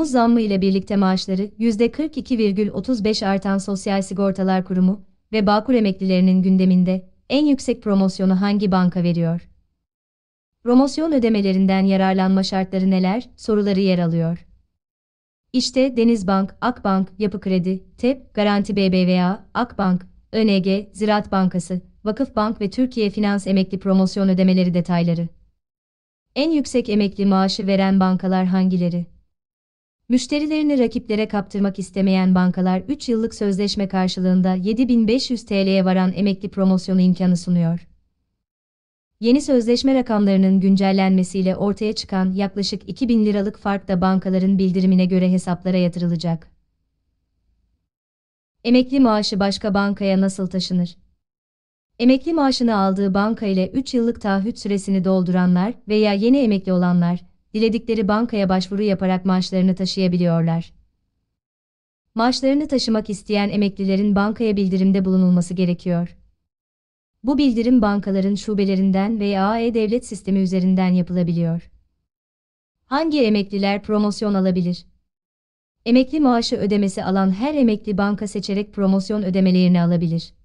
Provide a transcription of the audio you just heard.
Temmuz zammı ile birlikte maaşları %42,35 artan Sosyal Sigortalar Kurumu ve Bağkur emeklilerinin gündeminde en yüksek promosyonu hangi banka veriyor? Promosyon ödemelerinden yararlanma şartları neler? Soruları yer alıyor. İşte Denizbank, Akbank, Yapı Kredi, TEP, Garanti BBVA, Akbank, ÖNG, Ziraat Bankası, Vakıfbank ve Türkiye Finans Emekli Promosyon Ödemeleri detayları. En yüksek emekli maaşı veren bankalar hangileri? Müşterilerini rakiplere kaptırmak istemeyen bankalar 3 yıllık sözleşme karşılığında 7500 TL'ye varan emekli promosyonu imkanı sunuyor. Yeni sözleşme rakamlarının güncellenmesiyle ortaya çıkan yaklaşık 2000 liralık fark da bankaların bildirimine göre hesaplara yatırılacak. Emekli maaşı başka bankaya nasıl taşınır? Emekli maaşını aldığı banka ile 3 yıllık taahhüt süresini dolduranlar veya yeni emekli olanlar, diledikleri bankaya başvuru yaparak maaşlarını taşıyabiliyorlar. Maaşlarını taşımak isteyen emeklilerin bankaya bildirimde bulunulması gerekiyor. Bu bildirim bankaların şubelerinden veya e-devlet sistemi üzerinden yapılabiliyor. Hangi emekliler promosyon alabilir? Emekli maaşı ödemesi alan her emekli banka seçerek promosyon ödemelerini alabilir.